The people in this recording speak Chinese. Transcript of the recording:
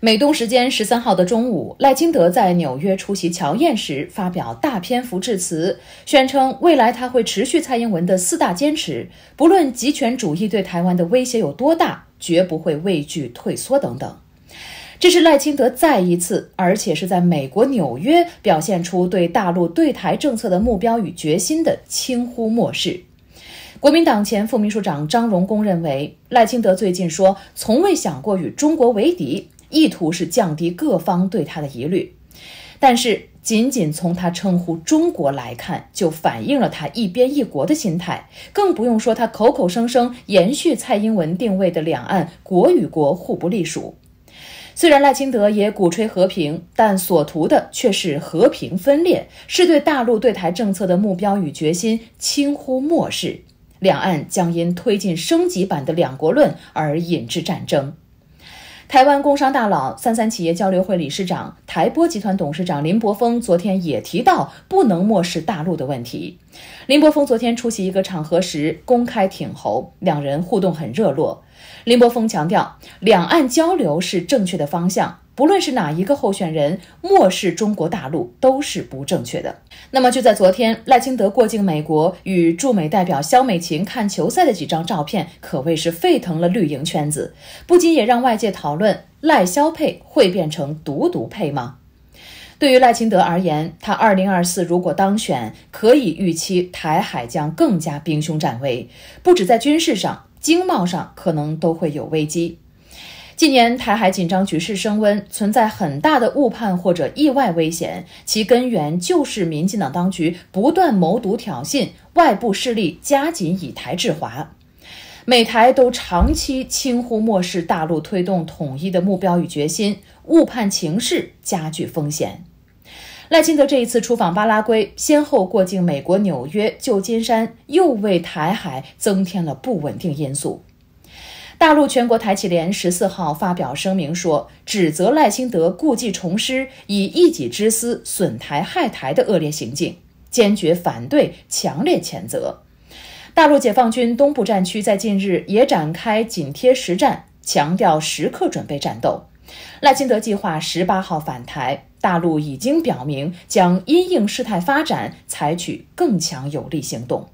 美东时间十三号的中午，赖清德在纽约出席乔宴时发表大篇幅致辞，宣称未来他会持续蔡英文的四大坚持，不论极权主义对台湾的威胁有多大，绝不会畏惧退缩等等。这是赖清德再一次，而且是在美国纽约表现出对大陆对台政策的目标与决心的轻忽漠视。国民党前副秘书长张荣恭认为，赖清德最近说从未想过与中国为敌。意图是降低各方对他的疑虑，但是仅仅从他称呼中国来看，就反映了他一边一国的心态，更不用说他口口声声延续蔡英文定位的两岸国与国互不隶属。虽然赖清德也鼓吹和平，但所图的却是和平分裂，是对大陆对台政策的目标与决心轻忽漠视，两岸将因推进升级版的两国论而引致战争。台湾工商大佬、三三企业交流会理事长、台玻集团董事长林柏峰昨天也提到，不能漠视大陆的问题。林柏峰昨天出席一个场合时公开挺侯，两人互动很热络。林柏峰强调，两岸交流是正确的方向，不论是哪一个候选人漠视中国大陆都是不正确的。那么就在昨天，赖清德过境美国与驻美代表肖美琴看球赛的几张照片，可谓是沸腾了绿营圈子，不仅也让外界讨论赖肖配会变成独独配吗？对于赖清德而言，他二零二四如果当选，可以预期台海将更加兵凶战危，不止在军事上，经贸上可能都会有危机。近年台海紧张局势升温，存在很大的误判或者意外危险，其根源就是民进党当局不断谋独挑衅，外部势力加紧以台制华，美台都长期轻忽漠视大陆推动统一的目标与决心，误判情势，加剧风险。赖清德这一次出访巴拉圭，先后过境美国纽约、旧金山，又为台海增添了不稳定因素。大陆全国台企联十四号发表声明说，指责赖清德故技重施，以一己之私损台害台的恶劣行径，坚决反对，强烈谴责。大陆解放军东部战区在近日也展开紧贴实战，强调时刻准备战斗。赖清德计划十八号返台。大陆已经表明，将因应事态发展，采取更强有力行动。